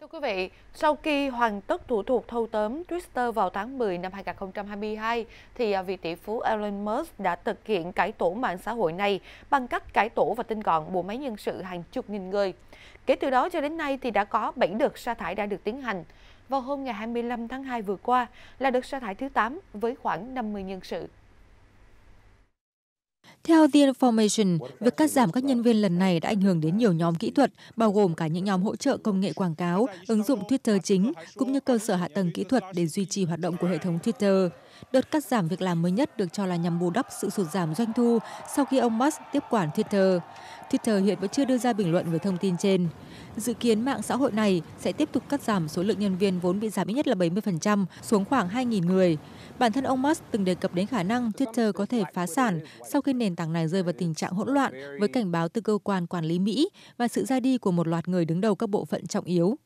Thưa quý vị, sau khi hoàn tất thủ tục thâu tóm Twitter vào tháng 10 năm 2022, thì à, vị tỷ phú Elon Musk đã thực hiện cải tổ mạng xã hội này bằng cách cải tổ và tinh gọn bộ máy nhân sự hàng chục nghìn người. Kể từ đó cho đến nay thì đã có 7 đợt sa thải đã được tiến hành. Vào hôm ngày 25 tháng 2 vừa qua là đợt sa thải thứ 8 với khoảng 50 nhân sự. Theo The Information, việc cắt giảm các nhân viên lần này đã ảnh hưởng đến nhiều nhóm kỹ thuật, bao gồm cả những nhóm hỗ trợ công nghệ quảng cáo, ứng dụng Twitter chính, cũng như cơ sở hạ tầng kỹ thuật để duy trì hoạt động của hệ thống Twitter. Đợt cắt giảm việc làm mới nhất được cho là nhằm bù đắp sự sụt giảm doanh thu sau khi ông Musk tiếp quản Twitter. Twitter hiện vẫn chưa đưa ra bình luận về thông tin trên. Dự kiến mạng xã hội này sẽ tiếp tục cắt giảm số lượng nhân viên vốn bị giảm ít nhất là 70% xuống khoảng 2.000 người. Bản thân ông Musk từng đề cập đến khả năng Twitter có thể phá sản sau khi nền tảng này rơi vào tình trạng hỗn loạn với cảnh báo từ cơ quan quản lý Mỹ và sự ra đi của một loạt người đứng đầu các bộ phận trọng yếu